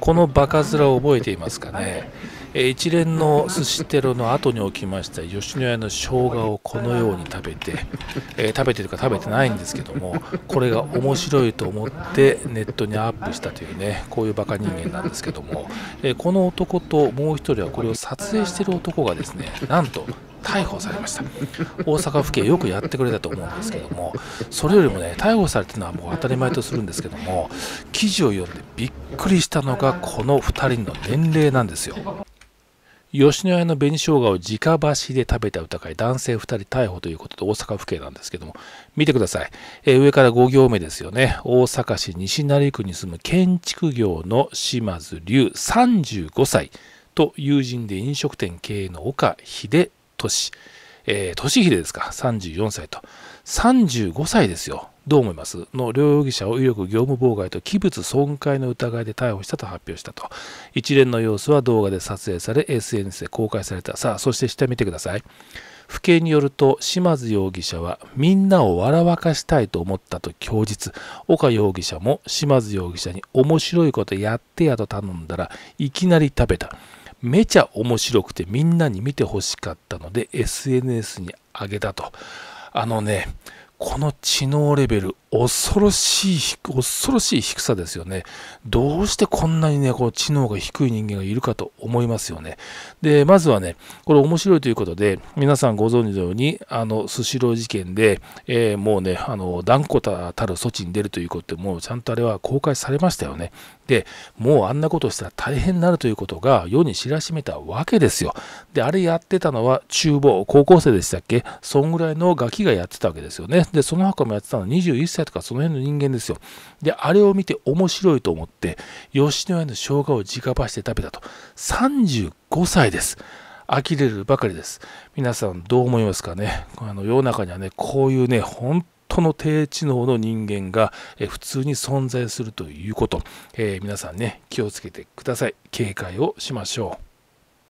このバカ面を覚えていますかね、え一連の寿司テロの後に起きました吉野家の生姜をこのように食べて、えー、食べてるか食べてないんですけどもこれが面白いと思ってネットにアップしたというねこういうバカ人間なんですけども、えこの男ともう1人はこれを撮影してる男がですねなんと逮捕されました大阪府警よくやってくれたと思うんですけどもそれよりもね逮捕されてるのはもう当たり前とするんですけども記事を読んでびっくりしたのがこの2人の年齢なんですよ吉野家の紅生姜を直橋で食べた疑い、男性2人逮捕ということで大阪府警なんですけども、見てください。えー、上から5行目ですよね。大阪市西成区に住む建築業の島津龍35歳と友人で飲食店経営の岡秀俊、えー、俊秀ですか、34歳と、35歳ですよ、どう思いますの両容疑者を威力業務妨害と器物損壊の疑いで逮捕したと発表したと。一連の様子は動画で撮影され、SNS で公開された。さあ、そして下見てください。府警によると島津容疑者はみんなを笑わかしたいと思ったと供述岡容疑者も島津容疑者に面白いことやってやと頼んだらいきなり食べためちゃ面白くてみんなに見てほしかったので SNS に上げたと。あのね、この知能レベル恐ろしい、恐ろしい低さですよね。どうしてこんなにね、こう知能が低い人間がいるかと思いますよね。で、まずはね、これ面白いということで、皆さんご存知のように、あの、スシロー事件で、えー、もうね、あの、断固たる措置に出るということで、もうちゃんとあれは公開されましたよね。で、もうあんなことしたら大変になるということが世に知らしめたわけですよ。で、あれやってたのは厨房、高校生でしたっけそんぐらいのガキがやってたわけですよね。で、その箱もやってたの21歳とかその辺の人間ですよ。で、あれを見て面白いと思って、吉野家の生姜を直ばして食べたと。35歳です。呆れるばかりです。皆さんどう思いますかね。あの世の中にはね、こういうね、本当の低知能の人間が普通に存在するということ、えー、皆さんね、気をつけてください。警戒をしましょう。